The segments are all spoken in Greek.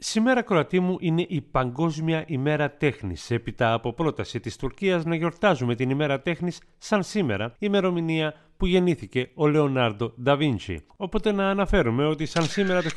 Σήμερα, Κροατή μου, είναι η Παγκόσμια ημέρα τέχνης. Έπειτα από πρόταση της Τουρκίας να γιορτάζουμε την ημέρα τέχνης σαν σήμερα, ημερομηνία που γεννήθηκε ο Λεωνάρντο Νταβίντσι. Οπότε να αναφέρουμε ότι σαν σήμερα το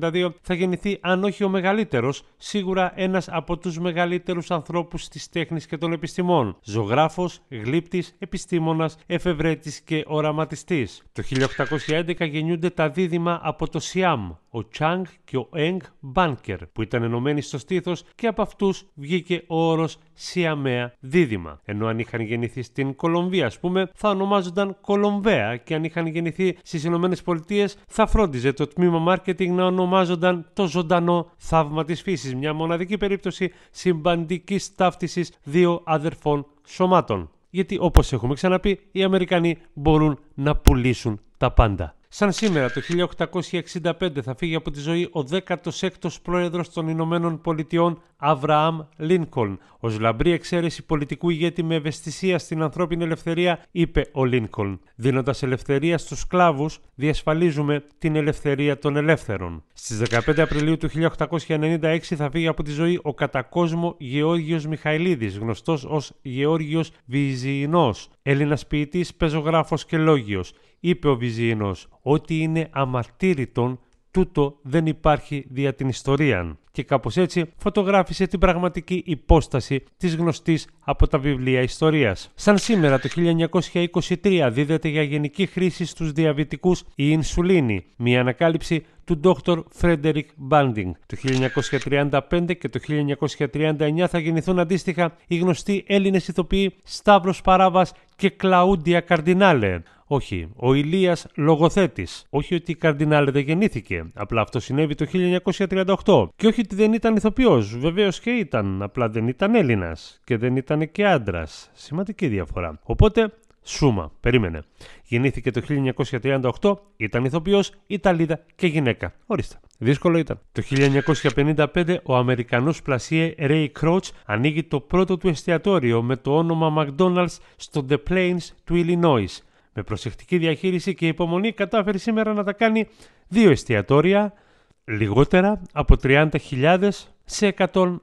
1452 θα γεννηθεί αν όχι ο μεγαλύτερος, σίγουρα ένας από τους μεγαλύτερους ανθρώπους της τέχνης και των επιστημών. Ζωγράφος, γλύπτης, επιστήμονας, εφευρέτης και οραματιστής. Το 1811 γεννιούνται τα δίδυμα από το Σιάμ, ο Τσάνγκ και ο Έγκ Μπάνκερ, που ήταν ενωμένοι στο στήθος και από αυτούς βγήκε ο όρος Σιαμαία δίδυμα. Ενώ αν είχαν γεννηθεί στην Κολομβία, ας πούμε, θα ονομάζονταν Κολομβέα και αν είχαν γεννηθεί στις Ηνωμένες Πολιτείες θα φρόντιζε το τμήμα marketing να ονομάζονταν το ζωντανό θαύμα της φύσης, μια μοναδική περίπτωση συμπαντικής ταύτισης δύο αδερφών σωμάτων. Γιατί όπως έχουμε ξαναπεί οι Αμερικανοί μπορούν να πουλήσουν τα πάντα. Σαν σήμερα το 1865 θα φύγει από τη ζωή ο 16ος πρόεδρος των Ηνωμένων Πολιτειών Αβραάμ Λίνκολν. Ως λαμπρή εξαίρεση πολιτικού ηγέτη με ευαισθησία στην ανθρώπινη ελευθερία είπε ο Λίνκολν. Δίνοντας ελευθερία στους σκλάβους διασφαλίζουμε την ελευθερία των ελεύθερων. Στις 15 Απριλίου του 1896 θα φύγει από τη ζωή ο κατακόσμο Γεώργιος Μιχαηλίδης, γνωστός ως Γεώργιος Βυζιεινός, ελληνα ποιητής, πεζογράφος και λόγιος είπε ο Βυζίνος ότι είναι αμαρτύρητον τούτο δεν υπάρχει δια την ιστορία. Και κάπως έτσι φωτογράφησε την πραγματική υπόσταση της γνωστής από τα βιβλία ιστορίας. Σαν σήμερα το 1923 δίδεται για γενική χρήση στους διαβητικούς η ινσουλίνη, μια ανακάλυψη του Dr. Frederick Banding. Το 1935 και το 1939 θα γεννηθούν αντίστοιχα οι γνωστοί Έλληνες ηθοποιοί Σταύρος Παράβας και Κλαούντια Καρδινάλε. Όχι, ο Ηλίας λογοθέτης. Όχι ότι η Καρδινάλε δεν γεννήθηκε. Απλά αυτό συνέβη το 1938. Και όχι ότι δεν ήταν ηθοποιός. Βεβαίως και ήταν. Απλά δεν ήταν Έλληνας. Και δεν ήταν και άντρας. Σημαντική διαφορά. Οπότε Σούμα, περίμενε. Γεννήθηκε το 1938, ήταν ηθοποιός, Ιταλίδα και γυναίκα. Ορίστε. Δύσκολο ήταν. Το 1955 ο Αμερικανός πλασίε Ray Crouch ανοίγει το πρώτο του εστιατόριο με το όνομα McDonald's στο The Plains του Illinois. Με προσεκτική διαχείριση και υπομονή κατάφερε σήμερα να τα κάνει δύο εστιατόρια, λιγότερα από 30.000 σε 119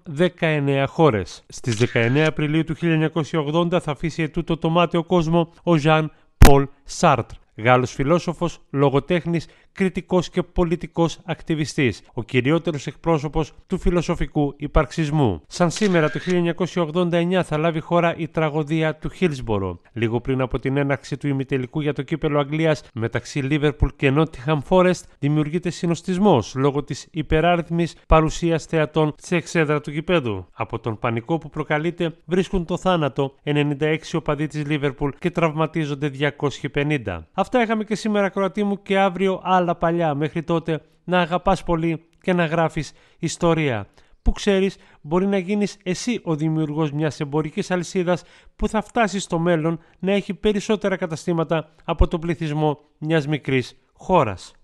χώρες. Στις 19 Απριλίου του 1980 θα αφήσει ετούτο το μάτιο κόσμο ο Ζαν Πολ Σάρτρ, Γάλλος φιλόσοφος, λογοτέχνης Κριτικός και πολιτικός ακτιβιστής, ο κυριότερος εκπρόσωπος του φιλοσοφικού υπαρξισμού. Σαν σήμερα το 1989 θα λάβει χώρα η τραγωδία του Χίλσμπορο. Λίγο πριν από την έναρξη του ημιτελικού για το κύπελο Αγγλίας μεταξύ Λίβερπουλ και Νότιχαμ Φόρεστ δημιουργείται συνοστισμός λόγω της υπεράριθμης παρουσίας θεατών σε εξέδρα του γηπέδου. Από τον πανικό που προκαλείται βρίσκουν το θάνατο 96 οπαδοί της Λίβερπουλ και τραυματίζονται 250. Αυτά είχαμε και σήμερα Κροατή μου και αύριο άλλα άλλα παλιά μέχρι τότε, να αγαπάς πολύ και να γράφεις ιστορία. Που ξέρεις, μπορεί να γίνεις εσύ ο δημιουργός μιας εμπορικής αλυσίδας που θα φτάσει στο μέλλον να έχει περισσότερα καταστήματα από το πληθυσμό μιας μικρής χώρας.